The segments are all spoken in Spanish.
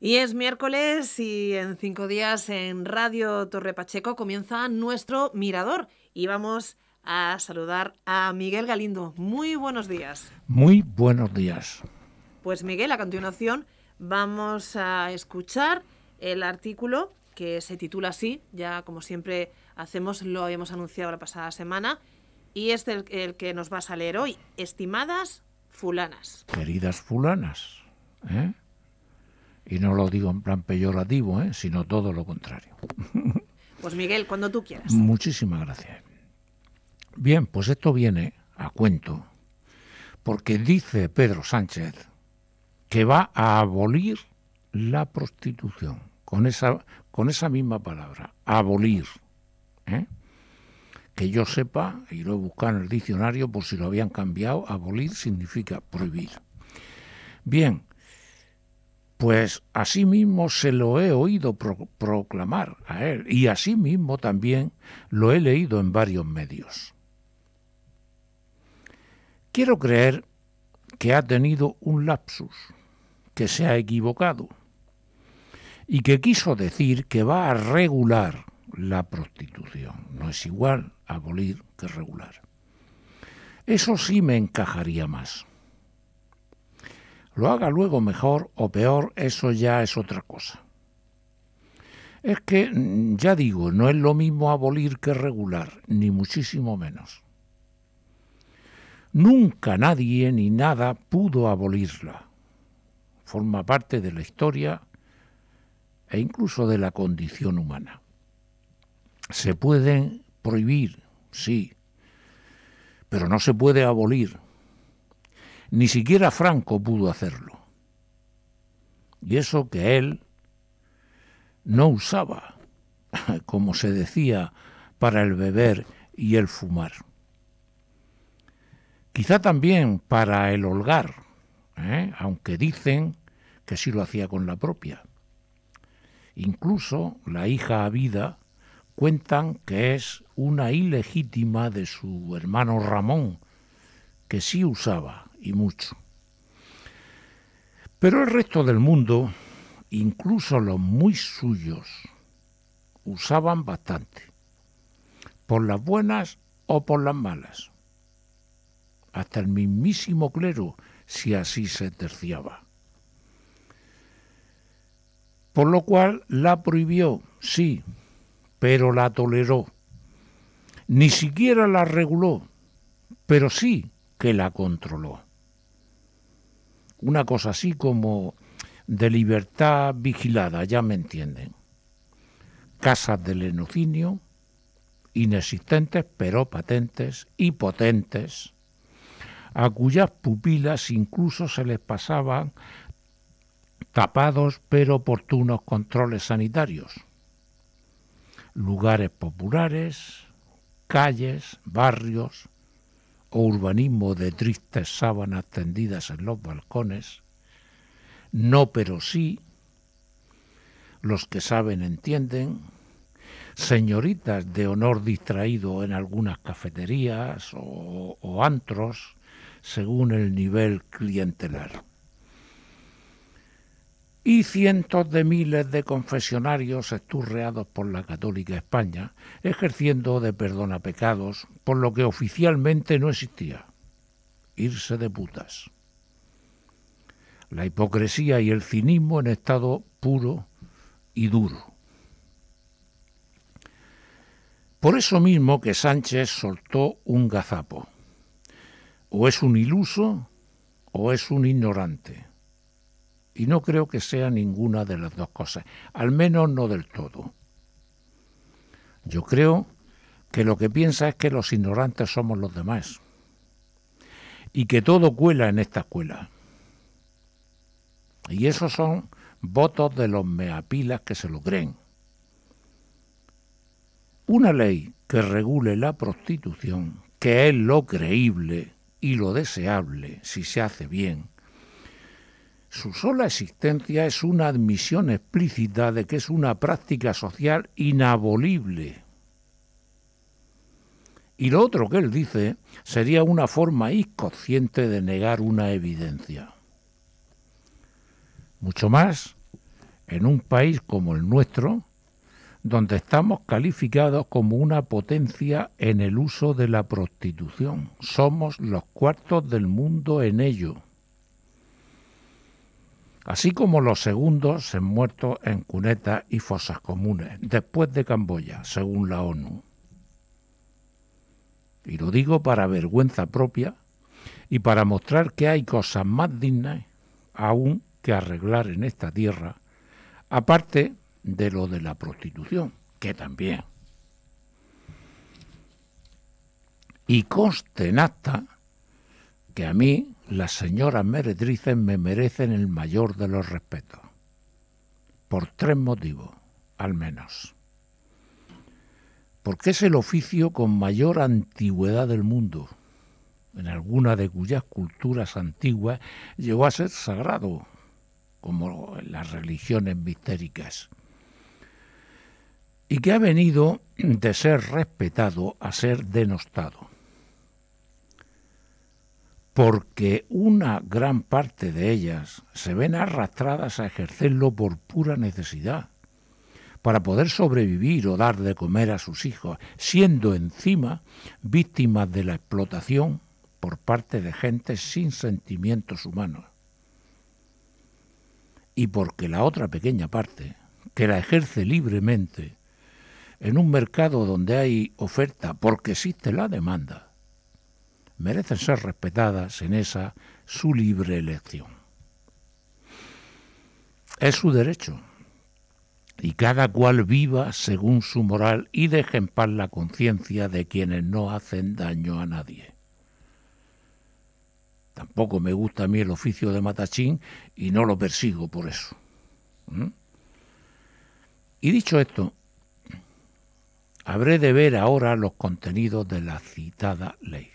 Y es miércoles y en cinco días en Radio Torre Pacheco comienza nuestro mirador y vamos a saludar a Miguel Galindo. Muy buenos días. Muy buenos días. Pues Miguel, a continuación vamos a escuchar el artículo que se titula así, ya como siempre hacemos, lo habíamos anunciado la pasada semana, y es el, que nos va a leer hoy, Estimadas fulanas. Queridas fulanas. ¿eh? Y no lo digo en plan peyorativo, ¿eh? sino todo lo contrario. Pues Miguel, cuando tú quieras. Muchísimas gracias. Bien, pues esto viene a cuento porque dice Pedro Sánchez que va a abolir la prostitución con esa, con esa misma palabra, abolir. ¿eh? Que yo sepa, y lo he buscado en el diccionario por si lo habían cambiado, abolir significa prohibir. Bien, pues mismo se lo he oído proclamar a él y mismo también lo he leído en varios medios. Quiero creer que ha tenido un lapsus, que se ha equivocado y que quiso decir que va a regular la prostitución. No es igual abolir que regular. Eso sí me encajaría más. Lo haga luego mejor o peor, eso ya es otra cosa. Es que, mm, ya digo, no es lo mismo abolir que regular, ni muchísimo menos. Nunca nadie ni nada pudo abolirla. Forma parte de la historia e incluso de la condición humana. Se pueden prohibir, sí, pero no se puede abolir. Ni siquiera Franco pudo hacerlo. Y eso que él no usaba, como se decía, para el beber y el fumar. Quizá también para el holgar, ¿eh? aunque dicen que sí lo hacía con la propia. Incluso la hija Abida cuentan que es una ilegítima de su hermano Ramón, que sí usaba, y mucho. Pero el resto del mundo, incluso los muy suyos, usaban bastante, por las buenas o por las malas. Hasta el mismísimo clero, si así se terciaba. Por lo cual la prohibió, sí, pero la toleró. Ni siquiera la reguló, pero sí que la controló una cosa así como de libertad vigilada, ya me entienden. Casas de lenocinio, inexistentes pero patentes y potentes, a cuyas pupilas incluso se les pasaban tapados pero oportunos controles sanitarios. Lugares populares, calles, barrios, o urbanismo de tristes sábanas tendidas en los balcones, no pero sí, los que saben entienden, señoritas de honor distraído en algunas cafeterías o, o antros, según el nivel clientelar y cientos de miles de confesionarios esturreados por la católica España, ejerciendo de perdón a pecados, por lo que oficialmente no existía. Irse de putas. La hipocresía y el cinismo en estado puro y duro. Por eso mismo que Sánchez soltó un gazapo. O es un iluso o es un ignorante y no creo que sea ninguna de las dos cosas, al menos no del todo. Yo creo que lo que piensa es que los ignorantes somos los demás y que todo cuela en esta escuela. Y esos son votos de los meapilas que se lo creen. Una ley que regule la prostitución, que es lo creíble y lo deseable si se hace bien, su sola existencia es una admisión explícita de que es una práctica social inabolible. Y lo otro que él dice sería una forma inconsciente de negar una evidencia. Mucho más en un país como el nuestro, donde estamos calificados como una potencia en el uso de la prostitución. Somos los cuartos del mundo en ello así como los segundos han muerto en cunetas y fosas comunes, después de Camboya, según la ONU. Y lo digo para vergüenza propia y para mostrar que hay cosas más dignas aún que arreglar en esta tierra, aparte de lo de la prostitución, que también. Y conste en que a mí, las señoras meretrices me merecen el mayor de los respetos. Por tres motivos, al menos. Porque es el oficio con mayor antigüedad del mundo, en alguna de cuyas culturas antiguas llegó a ser sagrado, como las religiones mistéricas, y que ha venido de ser respetado a ser denostado porque una gran parte de ellas se ven arrastradas a ejercerlo por pura necesidad, para poder sobrevivir o dar de comer a sus hijos, siendo encima víctimas de la explotación por parte de gente sin sentimientos humanos. Y porque la otra pequeña parte, que la ejerce libremente, en un mercado donde hay oferta porque existe la demanda, merecen ser respetadas en esa su libre elección. Es su derecho, y cada cual viva según su moral y deje en paz la conciencia de quienes no hacen daño a nadie. Tampoco me gusta a mí el oficio de matachín y no lo persigo por eso. Y dicho esto, habré de ver ahora los contenidos de la citada ley.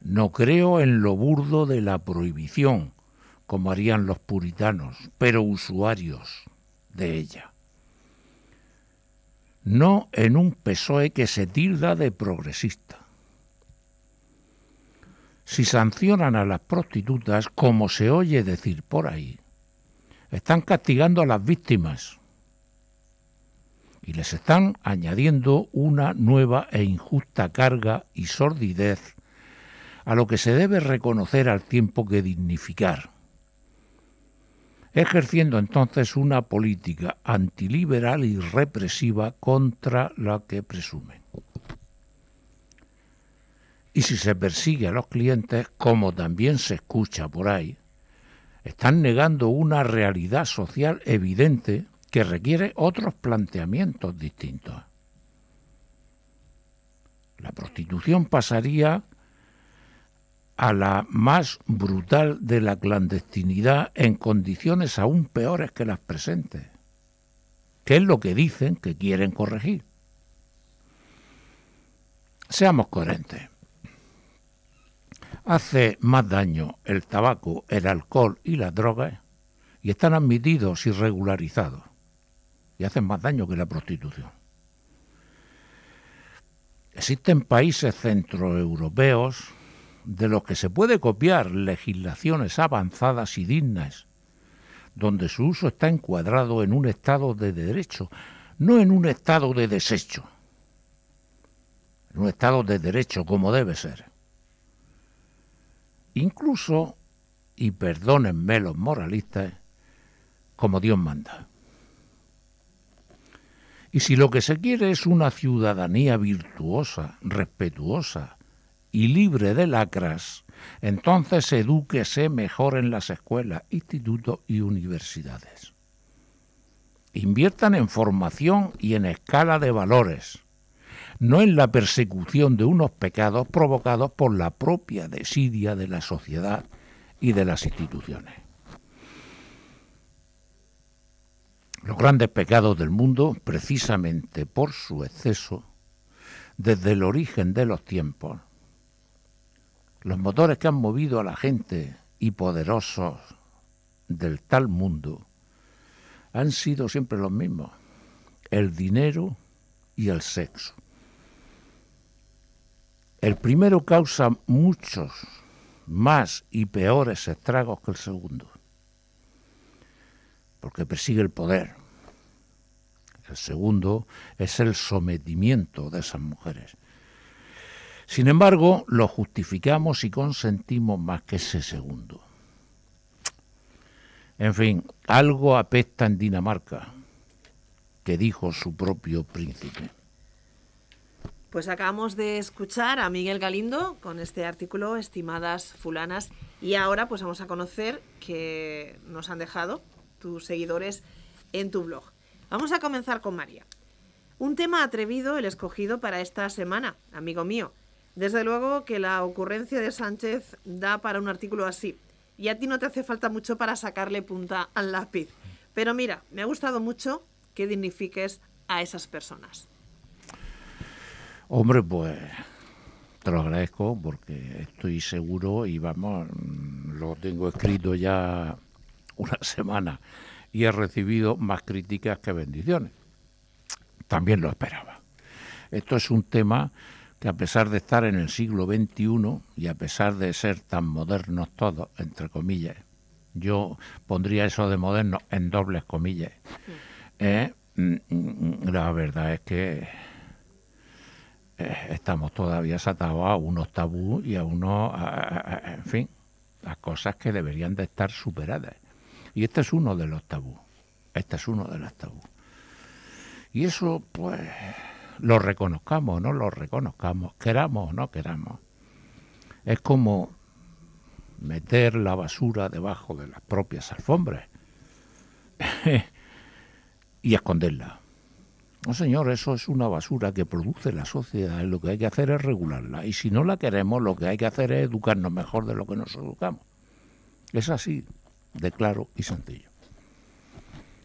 No creo en lo burdo de la prohibición, como harían los puritanos, pero usuarios de ella. No en un PSOE que se tilda de progresista. Si sancionan a las prostitutas, como se oye decir por ahí, están castigando a las víctimas y les están añadiendo una nueva e injusta carga y sordidez a lo que se debe reconocer al tiempo que dignificar, ejerciendo entonces una política antiliberal y represiva contra la que presumen. Y si se persigue a los clientes, como también se escucha por ahí, están negando una realidad social evidente que requiere otros planteamientos distintos. La prostitución pasaría a la más brutal de la clandestinidad en condiciones aún peores que las presentes, ¿Qué es lo que dicen que quieren corregir. Seamos coherentes. Hace más daño el tabaco, el alcohol y las drogas y están admitidos y regularizados y hacen más daño que la prostitución. Existen países centroeuropeos de los que se puede copiar legislaciones avanzadas y dignas, donde su uso está encuadrado en un estado de derecho, no en un estado de desecho, en un estado de derecho como debe ser. Incluso, y perdónenme los moralistas, como Dios manda. Y si lo que se quiere es una ciudadanía virtuosa, respetuosa, y libre de lacras, entonces edúquese mejor en las escuelas, institutos y universidades. Inviertan en formación y en escala de valores, no en la persecución de unos pecados provocados por la propia desidia de la sociedad y de las instituciones. Los grandes pecados del mundo, precisamente por su exceso, desde el origen de los tiempos, los motores que han movido a la gente y poderosos del tal mundo han sido siempre los mismos, el dinero y el sexo. El primero causa muchos más y peores estragos que el segundo, porque persigue el poder. El segundo es el sometimiento de esas mujeres. Sin embargo, lo justificamos y consentimos más que ese segundo. En fin, algo apesta en Dinamarca, que dijo su propio príncipe. Pues acabamos de escuchar a Miguel Galindo con este artículo, estimadas fulanas, y ahora pues vamos a conocer que nos han dejado tus seguidores en tu blog. Vamos a comenzar con María. Un tema atrevido el escogido para esta semana, amigo mío. Desde luego que la ocurrencia de Sánchez da para un artículo así. Y a ti no te hace falta mucho para sacarle punta al lápiz. Pero mira, me ha gustado mucho que dignifiques a esas personas. Hombre, pues te lo agradezco porque estoy seguro y vamos, lo tengo escrito ya una semana y he recibido más críticas que bendiciones. También lo esperaba. Esto es un tema que a pesar de estar en el siglo XXI y a pesar de ser tan modernos todos, entre comillas, yo pondría eso de moderno en dobles comillas, ¿eh? mm, mm, mm, la verdad es que eh, estamos todavía atados a unos tabús y a unos, en fin, a cosas que deberían de estar superadas. Y este es uno de los tabús, este es uno de los tabús. Y eso, pues lo reconozcamos o no lo reconozcamos, queramos o no queramos. Es como meter la basura debajo de las propias alfombras y esconderla. No, señor, eso es una basura que produce la sociedad y lo que hay que hacer es regularla. Y si no la queremos, lo que hay que hacer es educarnos mejor de lo que nos educamos. Es así, de claro y sencillo.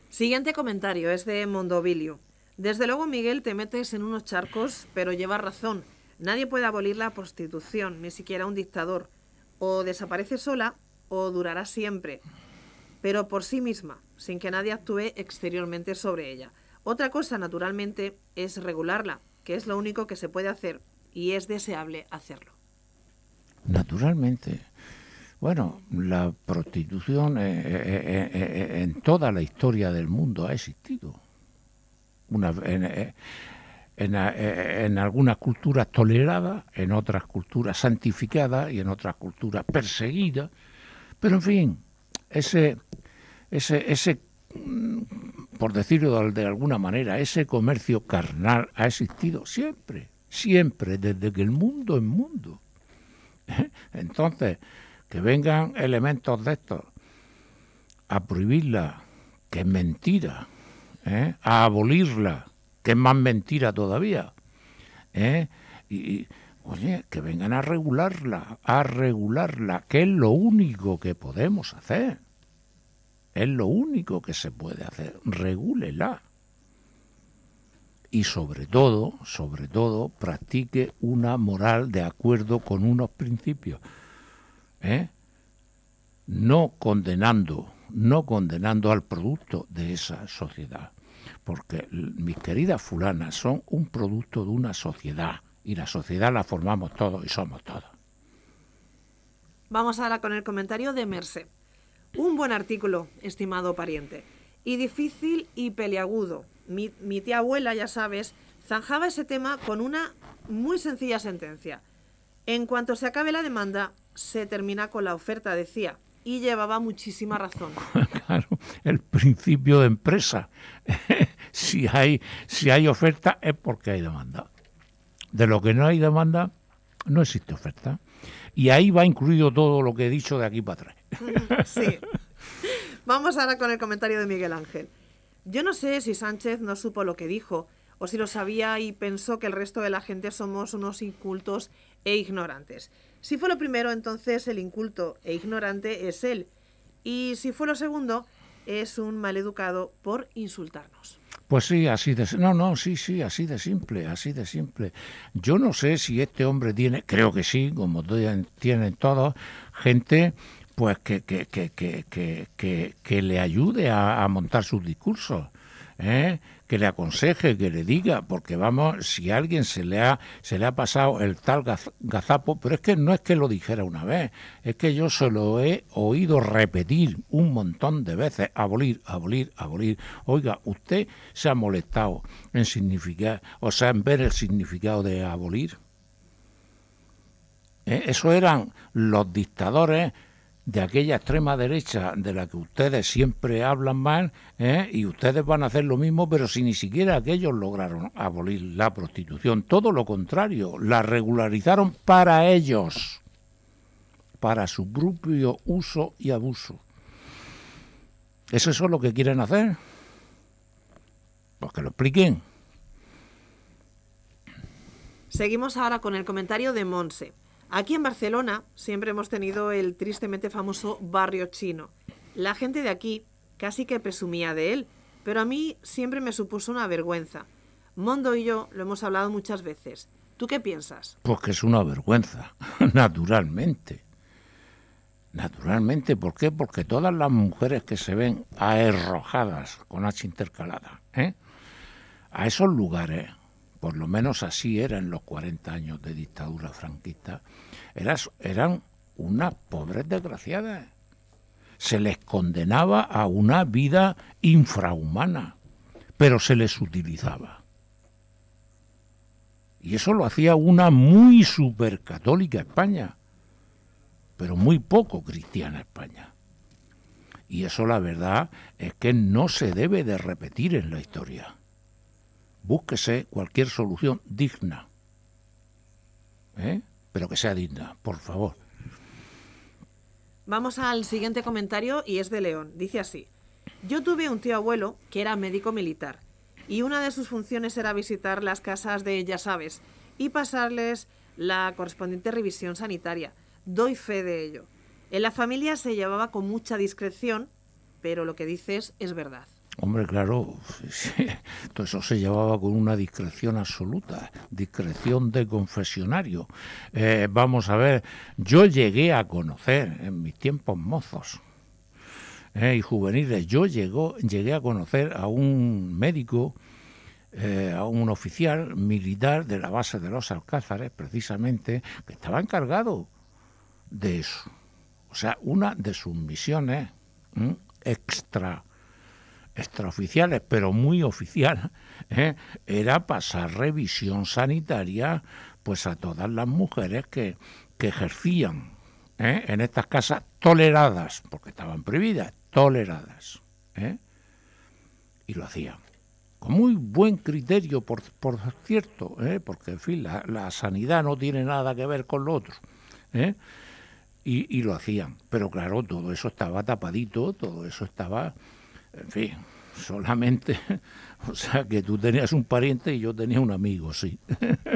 Siguiente comentario es de Mondovilio. Desde luego, Miguel, te metes en unos charcos, pero llevas razón. Nadie puede abolir la prostitución, ni siquiera un dictador. O desaparece sola o durará siempre, pero por sí misma, sin que nadie actúe exteriormente sobre ella. Otra cosa, naturalmente, es regularla, que es lo único que se puede hacer y es deseable hacerlo. Naturalmente. Bueno, la prostitución eh, eh, eh, en toda la historia del mundo ha existido en, eh, eh, algunas culturas toleradas en otras culturas santificadas y en otras culturas perseguidas Pero en fin, ese, ese, ese mm, por decirlo de alguna manera, ese comercio carnal ha existido siempre, siempre, desde que el mundo es mundo. Entonces, que vengan elementos de estos a prohibirla, que es mentira, ¿eh? a abolirla, que es más mentira todavía. ¿eh? Y, oye, que vengan a regularla, a regularla, que es lo único que podemos hacer. Es lo único que se puede hacer. Regúlela. Y sobre todo, sobre todo, practique una moral de acuerdo con unos principios. ¿Eh? no condenando, no condenando al producto de esa sociedad, porque mis queridas fulanas son un producto de una sociedad y la sociedad la formamos todos y somos todos. Vamos ahora con el comentario de Merce. Un buen artículo, estimado pariente, y difícil y peliagudo. Mi, mi tía abuela, ya sabes, zanjaba ese tema con una muy sencilla sentencia. En cuanto se acabe la demanda, se termina con la oferta, decía y llevaba muchísima razón. Claro, el principio de empresa. si, hay, si hay oferta es porque hay demanda. De lo que no hay demanda, no existe oferta. Y ahí va incluido todo lo que he dicho de aquí para atrás. Sí. Vamos ahora con el comentario de Miguel Ángel. Yo no sé si Sánchez no supo lo que dijo, o si lo sabía y pensó que el resto de la gente somos unos incultos e ignorantes. Si fue lo primero, entonces el inculto e ignorante es él. Y si fue lo segundo, es un maleducado por insultarnos. Pues sí, así de no, no, sí, sí, así de simple, así de simple. Yo no sé si este hombre tiene, creo que sí, como tienen todos, gente pues que, que, que, que, que le ayude a, a montar sus discursos. ¿eh? que le aconseje, que le diga, porque vamos, si a alguien se le ha, se le ha pasado el tal gazapo, pero es que no es que lo dijera una vez, es que yo se lo he oído repetir un montón de veces, abolir, abolir, abolir. Oiga, usted se ha molestado en significar, o sea, en ver el significado de abolir. ¿Eh? Eso eran los dictadores de aquella extrema derecha de la que ustedes siempre hablan mal, ¿eh? y ustedes van a hacer lo mismo, pero si ni siquiera aquellos lograron abolir la prostitución, todo lo contrario, la regularizaron para ellos, para su propio uso y abuso. ¿Es eso lo que quieren hacer? Pues que lo expliquen. Seguimos ahora con el comentario de Monse. Aquí en Barcelona siempre hemos tenido el tristemente famoso barrio chino. La gente de aquí casi que presumía de él, pero a mí siempre me supuso una vergüenza. Mondo y yo lo hemos hablado muchas veces. ¿Tú qué piensas? Pues que es una vergüenza, naturalmente. Naturalmente, ¿por qué? Porque todas las mujeres que se ven aerrojadas con H intercalada, ¿eh? a esos lugares, por lo menos así era en los 40 años de dictadura franquista, eran unas pobres desgraciadas. Se les condenaba a una vida infrahumana, pero se les utilizaba. Y eso lo hacía una muy supercatólica España, pero muy poco cristiana España. Y eso la verdad es que no se debe de repetir en la historia búsquese cualquier solución digna, ¿eh? pero que sea digna, por favor. Vamos al siguiente comentario y es de León. Dice así, yo tuve un tío abuelo que era médico militar y una de sus funciones era visitar las casas de, ya sabes, y pasarles la correspondiente revisión sanitaria. Doy fe de ello. En la familia se llevaba con mucha discreción, pero lo que dices es verdad. Hombre, claro, todo eso se llevaba con una discreción absoluta, discreción de confesionario. Eh, vamos a ver, yo llegué a conocer en mis tiempos mozos eh, y juveniles, yo llegué a conocer a un médico, eh, a un oficial militar de la base de los Alcázares, precisamente, que estaba encargado de eso. O sea, una de sus misiones extra extraoficiales, pero muy oficial, ¿eh? era pasar revisión sanitaria pues a todas las mujeres que, que ejercían ¿eh? en estas casas toleradas, porque estaban prohibidas, toleradas. ¿eh? Y lo hacían. Con muy buen criterio, por, por cierto, porque en fin, la, la, sanidad no tiene nada que ver con lo otro. Y, y lo hacían. Pero claro, todo eso estaba tapadito, todo eso estaba, en fin, solamente, o sea, que tú tenías un pariente y yo tenía un amigo, sí.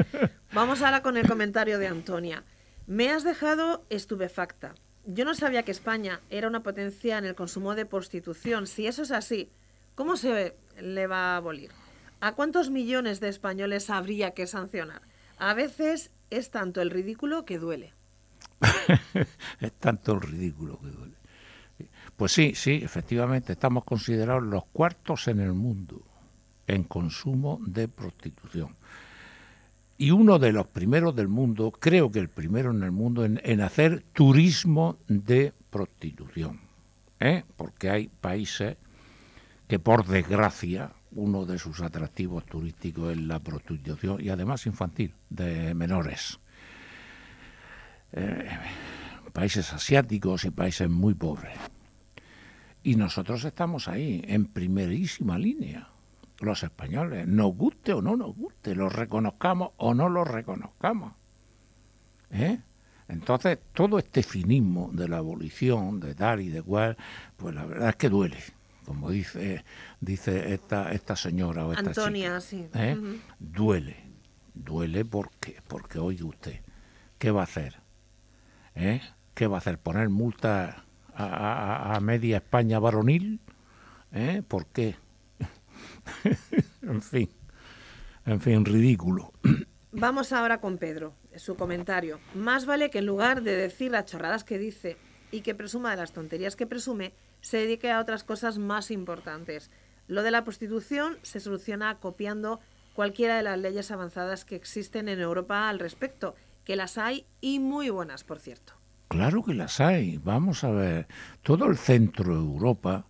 Vamos ahora con el comentario de Antonia. Me has dejado estupefacta. Yo no sabía que España era una potencia en el consumo de prostitución. Si eso es así, ¿cómo se le va a abolir? ¿A cuántos millones de españoles habría que sancionar? A veces es tanto el ridículo que duele. es tanto el ridículo que duele. Pues sí, sí, efectivamente, estamos considerados los cuartos en el mundo en consumo de prostitución. Y uno de los primeros del mundo, creo que el primero en el mundo, en, hacer turismo de prostitución. ¿eh? Porque hay países que, por desgracia, uno de sus atractivos turísticos es la prostitución y además infantil, de menores. Eh, países asiáticos y países muy pobres. Y nosotros estamos ahí, en primerísima línea, los españoles, nos guste o no nos guste, los reconozcamos o no los reconozcamos. ¿eh? Entonces, todo este finismo de la abolición, de dar y de cual, pues la verdad es que duele, como dice, dice esta, esta señora o esta Antonia, sí. ¿eh? Duele, duele porque, porque oye usted, ¿qué va a hacer? ¿Eh? ¿Qué va a hacer? ¿Poner multas a, media España varonil. ¿eh? ¿Por qué? en fin, en fin, ridículo. Vamos ahora con Pedro, su comentario. Más vale que en lugar de decir las chorradas que dice y que presuma de las tonterías que presume, se dedique a otras cosas más importantes. Lo de la prostitución se soluciona copiando cualquiera de las leyes avanzadas que existen en Europa al respecto, que las hay y muy buenas, por cierto. Claro que las hay. Vamos a ver, todo el centro de Europa,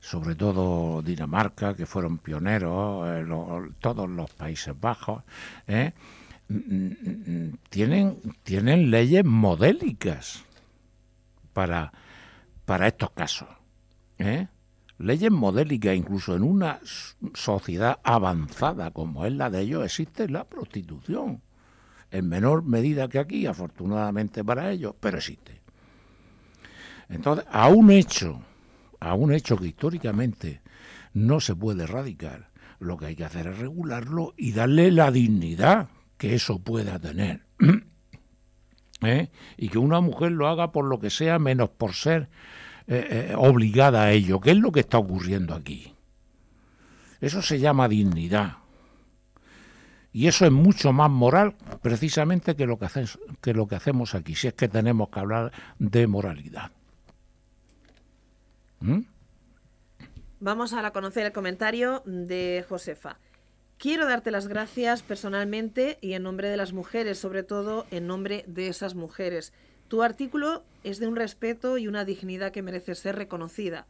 sobre todo Dinamarca, que fueron pioneros, eh, todos los Países Bajos, eh, mm, mm, mm, tienen, tienen leyes modélicas para, para estos casos. ¿eh? Leyes modélicas, incluso en una sociedad avanzada como es la de ellos, existe la prostitución en menor medida que aquí, afortunadamente para ellos, pero existe. Entonces, a un hecho, a un hecho que históricamente no se puede erradicar, lo que hay que hacer es regularlo y darle la dignidad que eso pueda tener. ¿Eh? Y que una mujer lo haga por lo que sea, menos por ser eh, eh, obligada a ello. que es lo que está ocurriendo aquí? Eso se llama dignidad. Y eso es mucho más moral precisamente que lo que, hacemos aquí, si es que tenemos que hablar de moralidad. ¿Mm? Vamos a conocer el comentario de Josefa. Quiero darte las gracias personalmente y en nombre de las mujeres, sobre todo en nombre de esas mujeres. Tu artículo es de un respeto y una dignidad que merece ser reconocida.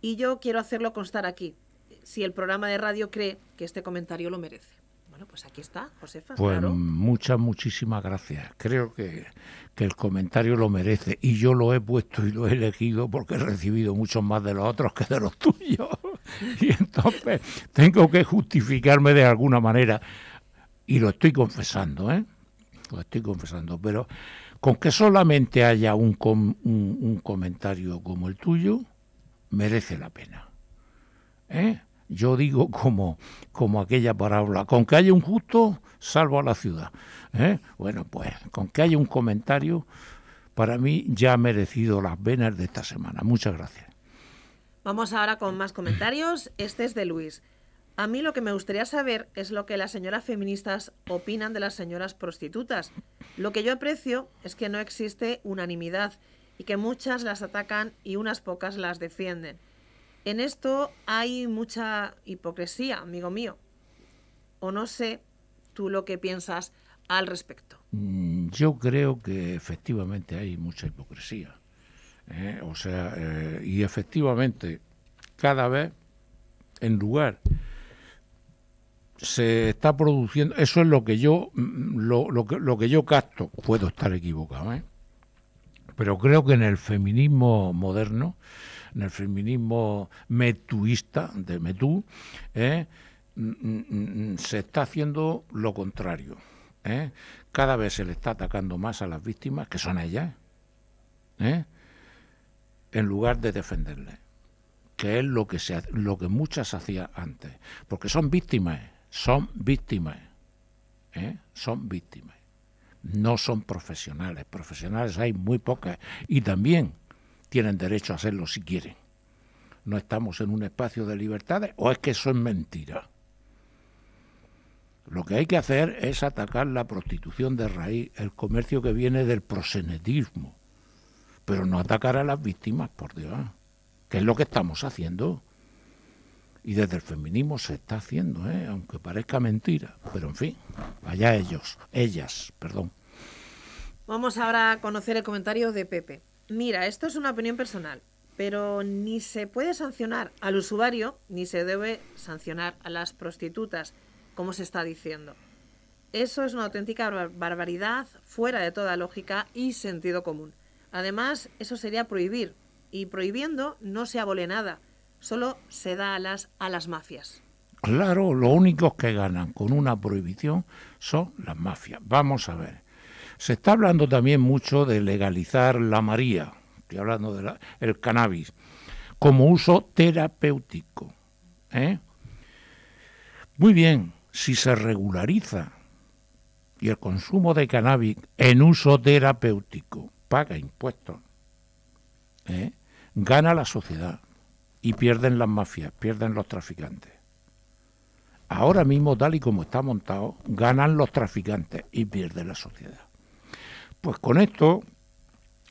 Y yo quiero hacerlo constar aquí, si el programa de radio cree que este comentario lo merece. Bueno, pues aquí está, Josefa. Pues muchas, muchísimas gracias. Creo que, el comentario lo merece y yo lo he puesto y lo he elegido porque he recibido muchos más de los otros que de los tuyos. Y entonces tengo que justificarme de alguna manera y lo estoy confesando, ¿eh? Lo estoy confesando, pero con que solamente haya un, un comentario como el tuyo, merece la pena. ¿Eh? yo digo como, como aquella parábola, con que haya un justo, salvo a la ciudad. ¿eh? Bueno, pues con que haya un comentario, para mí ya ha merecido las venas de esta semana. Muchas gracias. Vamos ahora con más comentarios. Este es de Luis. A mí lo que me gustaría saber es lo que las señoras feministas opinan de las señoras prostitutas. Lo que yo aprecio es que no existe unanimidad y que muchas las atacan y unas pocas las defienden. En esto hay mucha hipocresía, amigo mío. O no sé tú lo que piensas al respecto. Mm, yo creo que efectivamente hay mucha hipocresía. ¿eh? O sea, eh, y efectivamente, cada vez en lugar se está produciendo, eso es lo que yo mm, lo, que, lo que yo capto, puedo estar equivocado, ¿eh? pero creo que en el feminismo moderno en el feminismo metuista, de Metú, ¿eh? mm, mm, mm, se está haciendo lo contrario. ¿eh? Cada vez se le está atacando más a las víctimas, que son ellas, ¿eh? en lugar de defenderles, que es lo que, se, lo que muchas hacían antes, porque son víctimas, son víctimas, son víctimas. No son profesionales, profesionales hay muy pocas. Y también tienen derecho a hacerlo si quieren. No estamos en un espacio de libertades o es que eso es mentira. Lo que hay que hacer es atacar la prostitución de raíz, el comercio que viene del prosenetismo, pero no atacar a las víctimas, por Dios, que es lo que estamos haciendo. Y desde el feminismo se está haciendo, ¿eh? aunque parezca mentira, pero en fin, allá ellos, ellas, perdón. Vamos ahora a conocer el comentario de Pepe. Mira, esto es una opinión personal, pero ni se puede sancionar al usuario, ni se debe sancionar a las prostitutas, como se está diciendo. Eso es una auténtica barbaridad fuera de toda lógica y sentido común. Además, eso sería prohibir, y prohibiendo no se abole nada, solo se da alas a las mafias. Claro, los únicos que ganan con una prohibición son las mafias. Vamos a ver. Se está hablando también mucho de legalizar la María, estoy hablando del cannabis, como uso terapéutico. ¿eh? Muy bien, si se regulariza y el consumo de cannabis en uso terapéutico paga impuestos, ¿eh? gana la sociedad y pierden las mafias, pierden los traficantes. Ahora mismo, tal y como está montado, ganan los traficantes y pierde la sociedad. Pues con esto,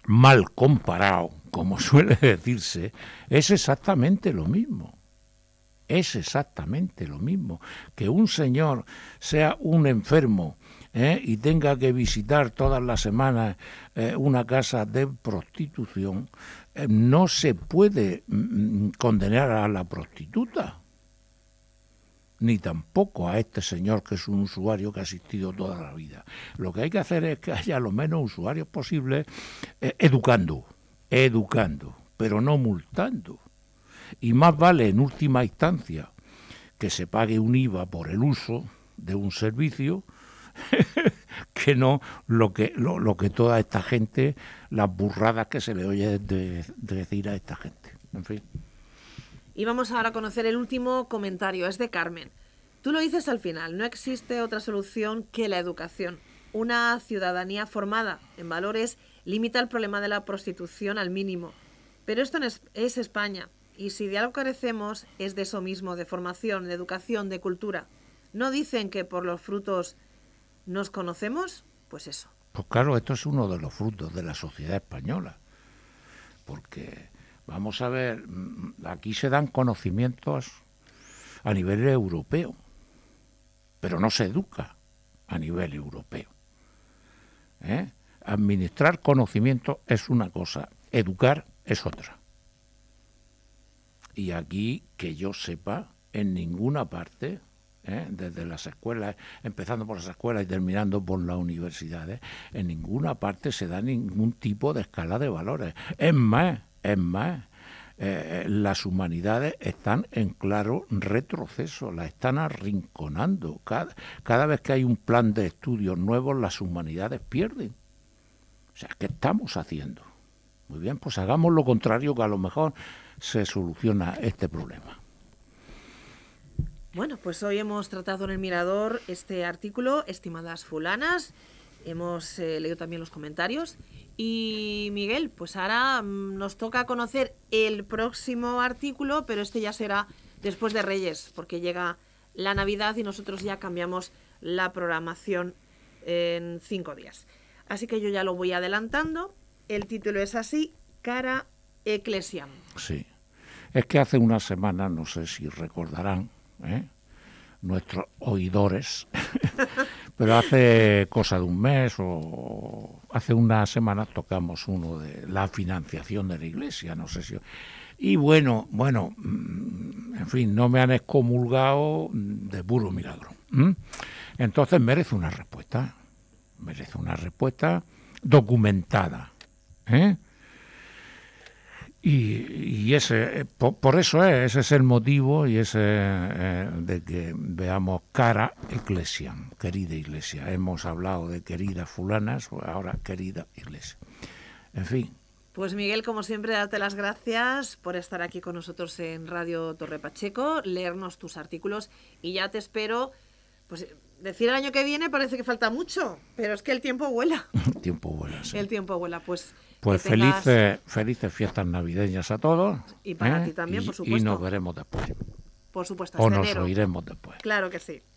mal comparado, como suele decirse, es exactamente lo mismo. Es exactamente lo mismo. Que un señor sea un enfermo ¿eh? y tenga que visitar todas las semanas eh, una casa de prostitución, eh, no se puede mm, mm, condenar a la prostituta ni tampoco a este señor que es un usuario que ha asistido toda la vida. Lo que hay que hacer es que haya lo menos usuarios posibles eh, educando, educando, pero no multando. Y más vale en última instancia que se pague un IVA por el uso de un servicio que no lo que, lo, que toda esta gente, las burradas que se le oye decir a esta gente. En fin. Y vamos ahora a conocer el último comentario, es de Carmen. Tú lo dices al final, no existe otra solución que la educación. Una ciudadanía formada en valores limita el problema de la prostitución al mínimo. Pero esto es España, y si de algo carecemos es de eso mismo, de formación, de educación, de cultura. ¿No dicen que por los frutos nos conocemos? Pues eso. Pues claro, esto es uno de los frutos de la sociedad española, porque Vamos a ver, mm, aquí se dan conocimientos a nivel europeo, pero no se educa a nivel europeo. ¿eh? Administrar conocimiento es una cosa, educar es otra. Y aquí, que yo sepa, en ninguna parte, ¿eh? desde las escuelas, empezando por las escuelas y terminando por las universidades, en ninguna parte se da ningún tipo de escala de valores. Es más, es más, eh, eh, las humanidades están en claro retroceso, las están arrinconando. Cada, cada vez que hay un plan de estudios nuevo, las humanidades pierden. O sea, ¿qué estamos haciendo? Muy bien, pues hagamos lo contrario que a lo mejor se soluciona este problema. Bueno, pues hoy hemos tratado en el Mirador este artículo, estimadas fulanas. Hemos eh, leído también los comentarios. Y Miguel, pues ahora mm, nos toca conocer el próximo artículo, pero este ya será después de Reyes, porque llega la Navidad y nosotros ya cambiamos la programación en cinco días. Así que yo ya lo voy adelantando. El título es así, Cara Ecclesiam. Sí. Es que hace una semana, no sé si recordarán, ¿eh? nuestros oidores, Pero hace cosa de un mes o hace una semana tocamos uno de la financiación de la iglesia, no sé si... Y bueno, bueno, mm, en fin, no me han excomulgado de puro milagro. Entonces merece una respuesta, merece una respuesta documentada. ¿eh? Y, y, ese, eh, por, eso es, ese es el motivo y ese eh, de que veamos cara iglesia, querida iglesia. Hemos hablado de queridas fulanas, ahora querida iglesia. En fin. Pues Miguel, como siempre, darte las gracias por estar aquí con nosotros en Radio Torre Pacheco, leernos tus artículos y ya te espero, pues decir el año que viene parece que falta mucho, pero es que el tiempo vuela. el tiempo vuela, sí. El tiempo vuela, pues. Pues felices, felices fiestas navideñas a todos. Y para ¿eh? ti también, por supuesto. Y nos veremos después. Por supuesto. O nos oiremos después. Claro que sí.